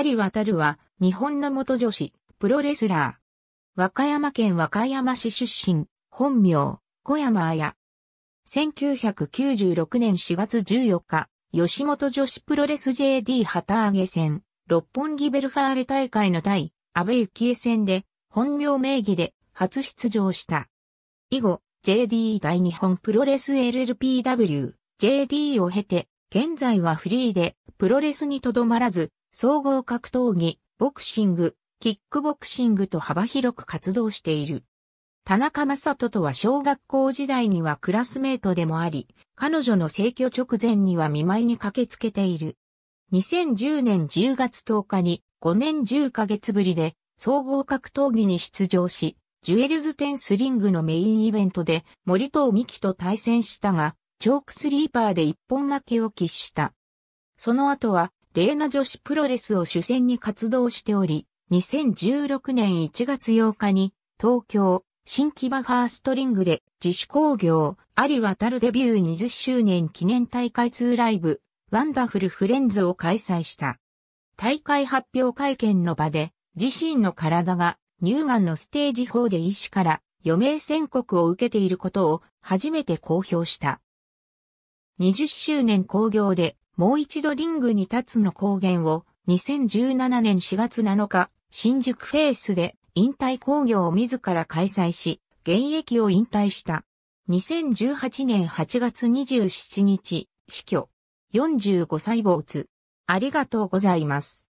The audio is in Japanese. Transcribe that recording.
有渡は、日本の元女子、プロレスラー。和歌山県和歌山市出身、本名、小山綾。1996年4月14日、吉本女子プロレス JD 旗揚げ戦、六本木ベルファーレ大会の対、安倍幸恵戦で、本名名義で初出場した。以後、JD 大日本プロレス LLPW、JD を経て、現在はフリーで、プロレスにとどまらず、総合格闘技、ボクシング、キックボクシングと幅広く活動している。田中正人とは小学校時代にはクラスメートでもあり、彼女の逝去直前には見舞いに駆けつけている。2010年10月10日に5年10ヶ月ぶりで総合格闘技に出場し、ジュエルズテンスリングのメインイベントで森藤美希と対戦したが、チョークスリーパーで一本負けを喫した。その後は例の女子プロレスを主戦に活動しており、2016年1月8日に東京、新木場ファーストリングで自主工業、ありわたるデビュー20周年記念大会2ライブ、ワンダフルフレンズを開催した。大会発表会見の場で、自身の体が乳がんのステージ4で医師から余命宣告を受けていることを初めて公表した。20周年興行でもう一度リングに立つの公言を2017年4月7日、新宿フェイスで引退工業を自ら開催し、現役を引退した。2018年8月27日、死去。45歳坊主。ありがとうございます。